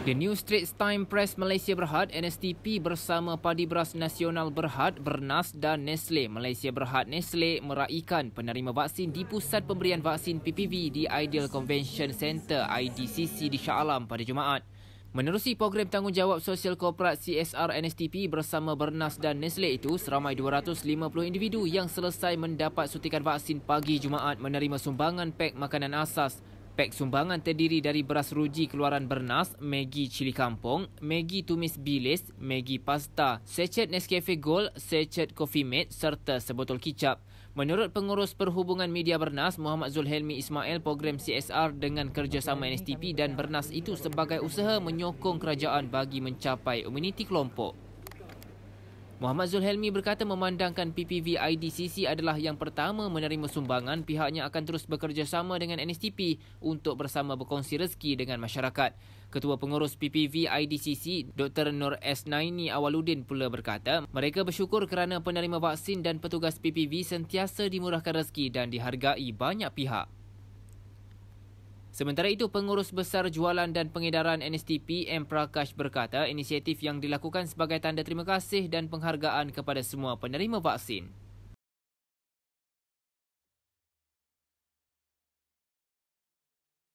The New Straits Times Press Malaysia Berhad, NSTP bersama Padi Beras Nasional Berhad, Bernas dan Nestle Malaysia Berhad Nestle meraihkan penerima vaksin di pusat pemberian vaksin PPV di Ideal Convention Center IDCC di Shah Alam pada Jumaat. Menerusi program tanggungjawab sosial korporat CSR NSTP bersama Bernas dan Nestle itu, seramai 250 individu yang selesai mendapat suntikan vaksin pagi Jumaat menerima sumbangan pek makanan asas Pek sumbangan terdiri dari beras ruji keluaran Bernas, Maggi Cili Kampung, Maggi Tumis Bilis, Maggi Pasta, secet Nescafe Gold, secet Coffee Mate serta sebotol kicap. Menurut pengurus perhubungan media Bernas, Muhammad Zulhelmi Ismail, program CSR dengan kerjasama NSTP dan Bernas itu sebagai usaha menyokong kerajaan bagi mencapai imuniti kelompok. Muhammad Zulhelmi berkata memandangkan PPV IDCC adalah yang pertama menerima sumbangan, pihaknya akan terus bekerjasama dengan NSTP untuk bersama berkongsi rezeki dengan masyarakat. Ketua Pengurus PPV IDCC, Dr. Nur S. Naini Awaludin pula berkata, mereka bersyukur kerana penerima vaksin dan petugas PPV sentiasa dimurahkan rezeki dan dihargai banyak pihak. Sementara itu, Pengurus Besar Jualan dan Pengedaran NSTP M. Prakash berkata inisiatif yang dilakukan sebagai tanda terima kasih dan penghargaan kepada semua penerima vaksin.